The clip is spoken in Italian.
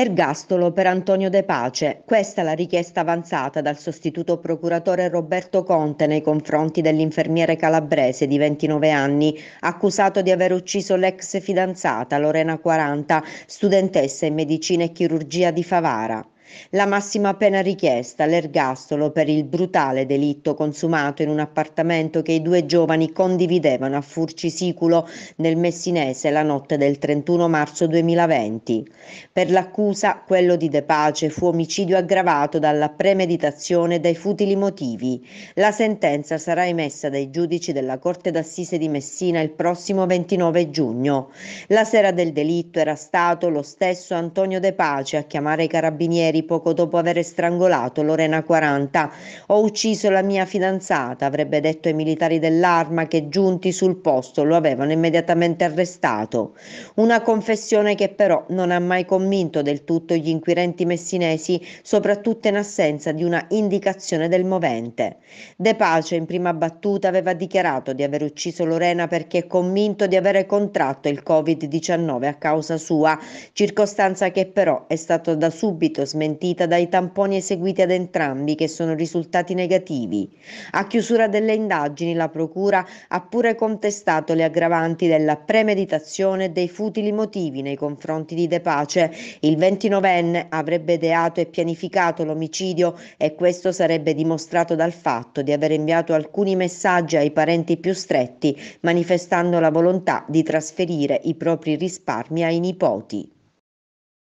Ergastolo per Antonio De Pace. Questa è la richiesta avanzata dal sostituto procuratore Roberto Conte nei confronti dell'infermiere calabrese di 29 anni, accusato di aver ucciso l'ex fidanzata Lorena 40, studentessa in medicina e chirurgia di Favara. La massima pena richiesta, l'ergastolo per il brutale delitto consumato in un appartamento che i due giovani condividevano a Furcisiculo nel Messinese la notte del 31 marzo 2020. Per l'accusa, quello di De Pace fu omicidio aggravato dalla premeditazione e dai futili motivi. La sentenza sarà emessa dai giudici della Corte d'Assise di Messina il prossimo 29 giugno. La sera del delitto era stato lo stesso Antonio De Pace a chiamare i carabinieri ieri, poco dopo aver strangolato Lorena 40. Ho ucciso la mia fidanzata, avrebbe detto ai militari dell'arma che giunti sul posto lo avevano immediatamente arrestato. Una confessione che però non ha mai convinto del tutto gli inquirenti messinesi, soprattutto in assenza di una indicazione del movente. De Pace in prima battuta aveva dichiarato di aver ucciso Lorena perché convinto di avere contratto il Covid-19 a causa sua, circostanza che però è stata da subito smentita smentita dai tamponi eseguiti ad entrambi che sono risultati negativi. A chiusura delle indagini la Procura ha pure contestato le aggravanti della premeditazione e dei futili motivi nei confronti di De Pace. Il 29enne avrebbe ideato e pianificato l'omicidio e questo sarebbe dimostrato dal fatto di aver inviato alcuni messaggi ai parenti più stretti manifestando la volontà di trasferire i propri risparmi ai nipoti.